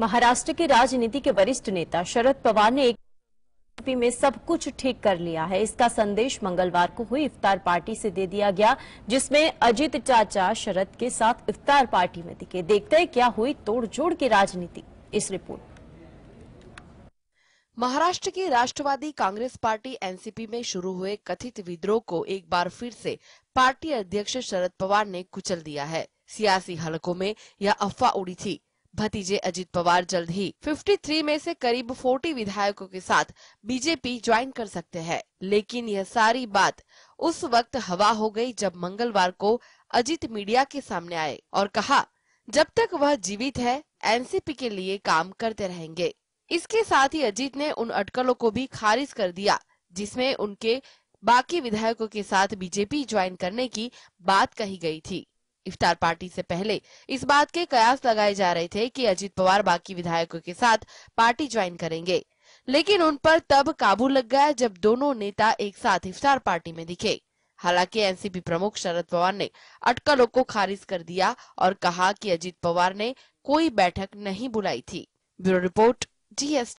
महाराष्ट्र की राजनीति के वरिष्ठ नेता शरद पवार ने एक में सब कुछ ठीक कर लिया है इसका संदेश मंगलवार को हुई इफ्तार पार्टी से दे दिया गया जिसमें अजीत चाचा शरद के साथ इफ्तार पार्टी में दिखे देखते हैं क्या हुई तोड़जोड़ की राजनीति इस रिपोर्ट महाराष्ट्र की राष्ट्रवादी कांग्रेस पार्टी एनसीपी में शुरू हुए कथित विद्रोह को एक बार फिर से पार्टी अध्यक्ष शरद पवार ने कुचल दिया है सियासी हलकों में यह अफवाह उड़ी थी भतीजे अजित पवार जल्द ही 53 में से करीब 40 विधायकों के साथ बीजेपी ज्वाइन कर सकते हैं लेकिन यह सारी बात उस वक्त हवा हो गई जब मंगलवार को अजीत मीडिया के सामने आए और कहा जब तक वह जीवित है एनसीपी के लिए काम करते रहेंगे इसके साथ ही अजीत ने उन अटकलों को भी खारिज कर दिया जिसमें उनके बाकी विधायकों के साथ बीजेपी ज्वाइन करने की बात कही गई थी इफ्तार पार्टी से पहले इस बात के कयास लगाए जा रहे थे कि अजीत पवार बाकी विधायकों के साथ पार्टी ज्वाइन करेंगे लेकिन उन पर तब काबू लग गया जब दोनों नेता एक साथ इफ्तार पार्टी में दिखे हालांकि एनसीपी प्रमुख शरद पवार ने अटकलों को खारिज कर दिया और कहा कि अजीत पवार ने कोई बैठक नहीं बुलाई थी ब्यूरो रिपोर्ट जी